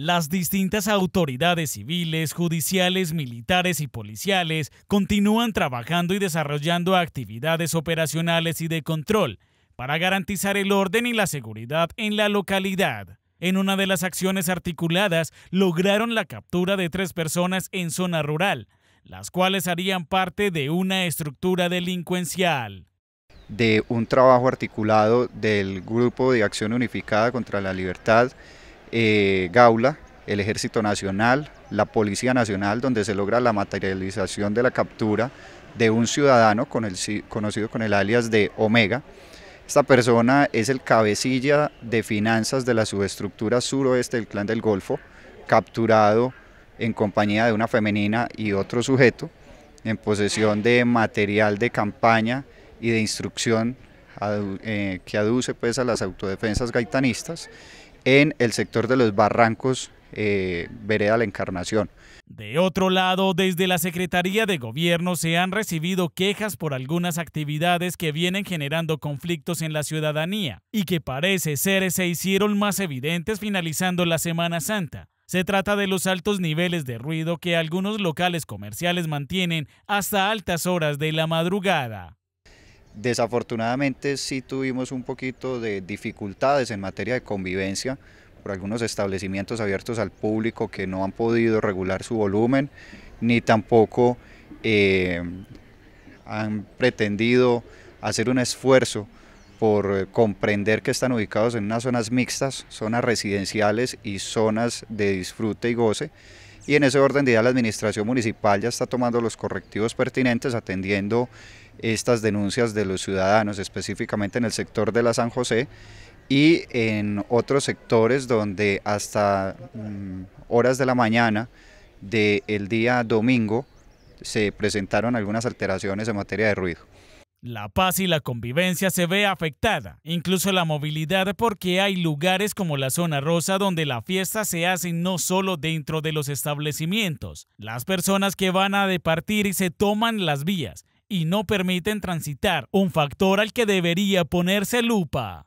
Las distintas autoridades civiles, judiciales, militares y policiales continúan trabajando y desarrollando actividades operacionales y de control para garantizar el orden y la seguridad en la localidad. En una de las acciones articuladas lograron la captura de tres personas en zona rural, las cuales harían parte de una estructura delincuencial de un trabajo articulado del Grupo de Acción Unificada contra la Libertad eh, Gaula, el Ejército Nacional, la Policía Nacional, donde se logra la materialización de la captura de un ciudadano con el, conocido con el alias de Omega. Esta persona es el cabecilla de finanzas de la subestructura suroeste del Clan del Golfo, capturado en compañía de una femenina y otro sujeto, en posesión de material de campaña y de instrucción eh, que aduce pues, a las autodefensas gaitanistas en el sector de los barrancos, veré eh, Vereda La Encarnación. De otro lado, desde la Secretaría de Gobierno se han recibido quejas por algunas actividades que vienen generando conflictos en la ciudadanía y que parece ser se hicieron más evidentes finalizando la Semana Santa. Se trata de los altos niveles de ruido que algunos locales comerciales mantienen hasta altas horas de la madrugada. Desafortunadamente sí tuvimos un poquito de dificultades en materia de convivencia por algunos establecimientos abiertos al público que no han podido regular su volumen, ni tampoco eh, han pretendido hacer un esfuerzo por eh, comprender que están ubicados en unas zonas mixtas, zonas residenciales y zonas de disfrute y goce y en ese orden de día la administración municipal ya está tomando los correctivos pertinentes atendiendo estas denuncias de los ciudadanos, específicamente en el sector de la San José y en otros sectores donde hasta mm, horas de la mañana del día domingo se presentaron algunas alteraciones en materia de ruido. La paz y la convivencia se ve afectada, incluso la movilidad porque hay lugares como la zona rosa donde la fiesta se hace no solo dentro de los establecimientos. Las personas que van a departir se toman las vías y no permiten transitar, un factor al que debería ponerse lupa.